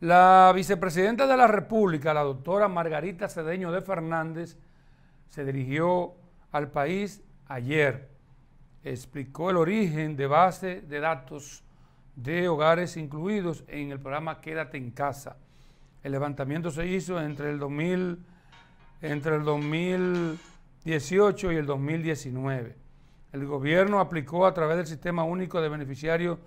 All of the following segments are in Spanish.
La vicepresidenta de la República, la doctora Margarita Cedeño de Fernández, se dirigió al país ayer. Explicó el origen de base de datos de hogares incluidos en el programa Quédate en casa. El levantamiento se hizo entre el, 2018 y el 2019. El gobierno aplicó a través del Sistema Único de Beneficiarios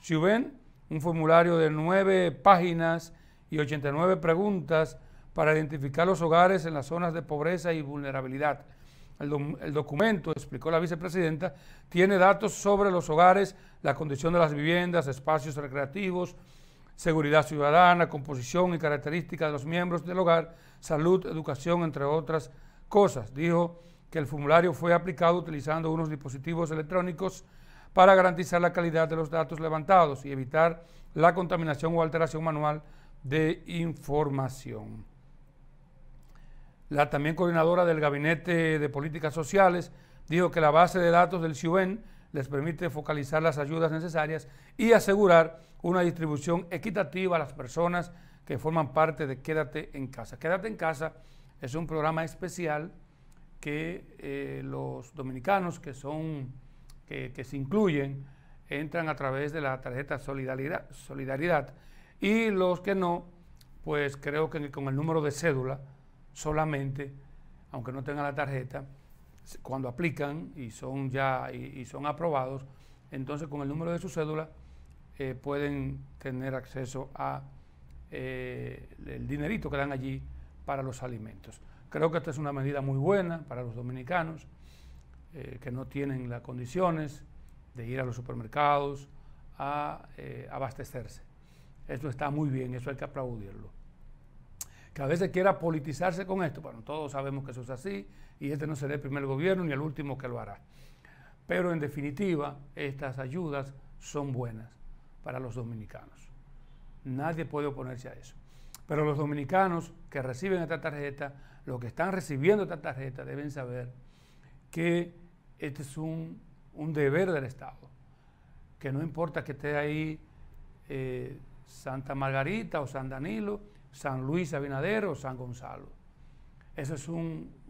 chuben, un formulario de nueve páginas y 89 preguntas para identificar los hogares en las zonas de pobreza y vulnerabilidad. El, el, documento, explicó la vicepresidenta, tiene datos sobre los hogares, la condición de las viviendas, espacios recreativos, seguridad ciudadana, composición y características de los miembros del hogar, salud, educación, entre otras cosas. Dijo que el formulario fue aplicado utilizando unos dispositivos electrónicos para garantizar la calidad de los datos levantados y evitar la contaminación o alteración manual de información. La también coordinadora del Gabinete de Políticas Sociales dijo que la base de datos del CIUEN les permite focalizar las ayudas necesarias y asegurar una distribución equitativa a las personas que forman parte de Quédate en casa. Quédate en casa es un programa especial que eh, los dominicanos que son que, se incluyen entran a través de la tarjeta Solidaridad, Solidaridad y los que no, pues creo que con el número de cédula solamente, aunque no tengan la tarjeta, cuando aplican y son ya y, son aprobados, entonces con el número de su cédula eh, pueden tener acceso a eh, el dinerito que dan allí para los alimentos. Creo que esta es una medida muy buena para los dominicanos. Eh, que no tienen las condiciones de ir a los supermercados a eh, abastecerse. Eso está muy bien, eso hay que aplaudirlo. Que a veces quiera politizarse con esto, bueno, todos sabemos que eso es así y este no será el primer gobierno ni el último que lo hará. Pero en definitiva, estas ayudas son buenas para los dominicanos. Nadie puede oponerse a eso. Pero los dominicanos que reciben esta tarjeta, los que están recibiendo esta tarjeta, deben saber que este es un, deber del Estado, que no importa que esté ahí eh, Santa Margarita o San Danilo, San Luis Abinader o San Gonzalo. Eso es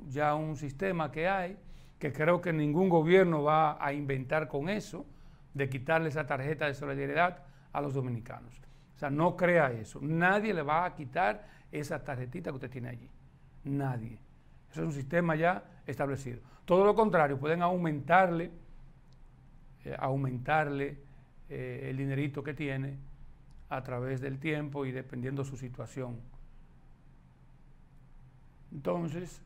ya un sistema que hay, que creo que ningún gobierno va a inventar con eso, de quitarle esa tarjeta de solidaridad a los dominicanos. O sea, no crea eso. Nadie le va a quitar esa tarjetita que usted tiene allí. Nadie es un sistema ya establecido. Todo lo contrario, pueden aumentarle, eh, aumentarle eh, el dinerito que tiene a través del tiempo y dependiendo su situación. Entonces,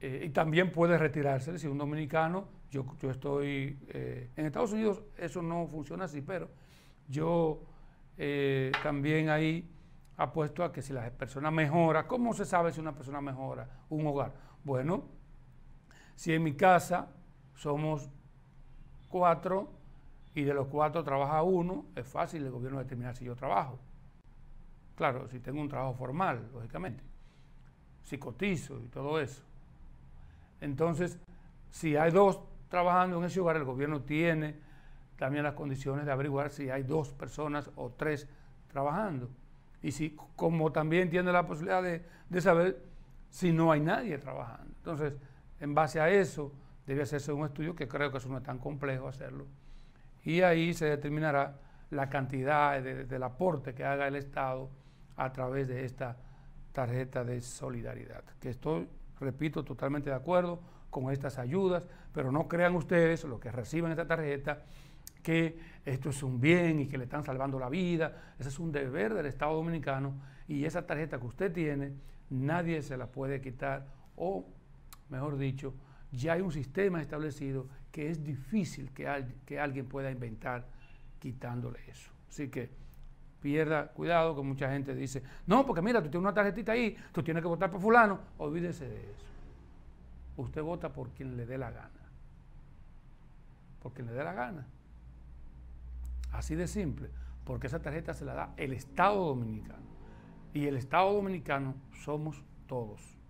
eh, y también puede retirarse. Si un dominicano, yo, yo estoy, en Estados Unidos eso no funciona así, pero yo también ahí apuesto a que si la persona mejora, ¿cómo se sabe si una persona mejora un hogar? Bueno, si en mi casa somos cuatro y de los cuatro trabaja uno, es fácil el gobierno determinar si yo trabajo. Claro, si tengo un trabajo formal, lógicamente, si cotizo y todo eso. Entonces, si hay dos trabajando en ese hogar, el gobierno tiene también las condiciones de averiguar si hay dos personas o tres trabajando. Y si, como también tiene la posibilidad de, saber si no hay nadie trabajando. Entonces, en base a eso, debe hacerse un estudio que creo que eso no es tan complejo hacerlo. Y ahí se determinará la cantidad del aporte que haga el Estado a través de esta tarjeta de solidaridad. Que estoy, repito, totalmente de acuerdo con estas ayudas, pero no crean ustedes, los que reciben esta tarjeta, que esto es un bien y que le están salvando la vida. Ese es un deber del Estado dominicano y esa tarjeta que usted tiene, nadie se la puede quitar o, mejor dicho, ya hay un sistema establecido que es difícil que, alguien pueda inventar quitándole eso. Así que pierda cuidado que mucha gente dice, no, porque mira, tú tienes una tarjetita ahí, tú tienes que votar por fulano, olvídese de eso. Usted vota por quien le dé la gana. Por quien le dé la gana. Así de simple, porque esa tarjeta se la da el Estado Dominicano. Y el Estado Dominicano somos todos.